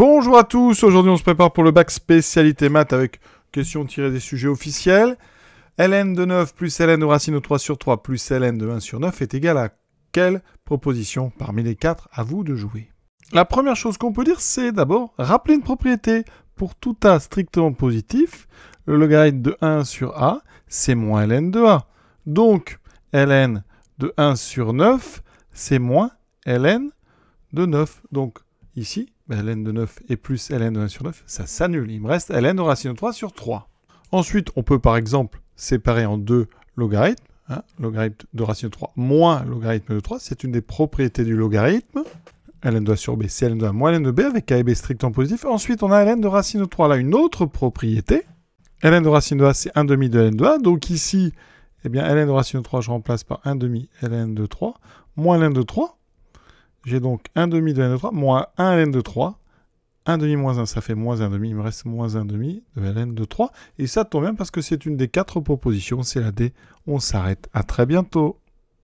Bonjour à tous, aujourd'hui on se prépare pour le bac spécialité maths avec questions tirées des sujets officiels. ln de 9 plus ln de racine de 3 sur 3 plus ln de 1 sur 9 est égal à quelle proposition parmi les 4 à vous de jouer La première chose qu'on peut dire c'est d'abord rappeler une propriété. Pour tout A strictement positif, le logarithme de 1 sur A c'est moins ln de A. Donc ln de 1 sur 9 c'est moins ln de 9. Donc ici ln de 9 et plus ln de 1 sur 9, ça s'annule. Il me reste ln de racine de 3 sur 3. Ensuite, on peut par exemple séparer en deux logarithmes. logarithme de racine de 3 moins logarithme de 3, c'est une des propriétés du logarithme. ln de a sur b, c'est ln de a moins ln de b avec a et b strictement positif. Ensuite, on a ln de racine de 3, là, une autre propriété. ln de racine de a, c'est 1 demi de ln de a. Donc ici, eh bien, ln de racine de 3, je remplace par 1 demi ln de 3 moins ln de 3. J'ai donc 1 demi de n de 3 moins 1 ln de 3. 1 demi moins 1, ça fait moins 1 demi. Il me reste moins 1 demi de ln de 3. Et ça tombe bien parce que c'est une des quatre propositions. C'est la D. On s'arrête. À très bientôt.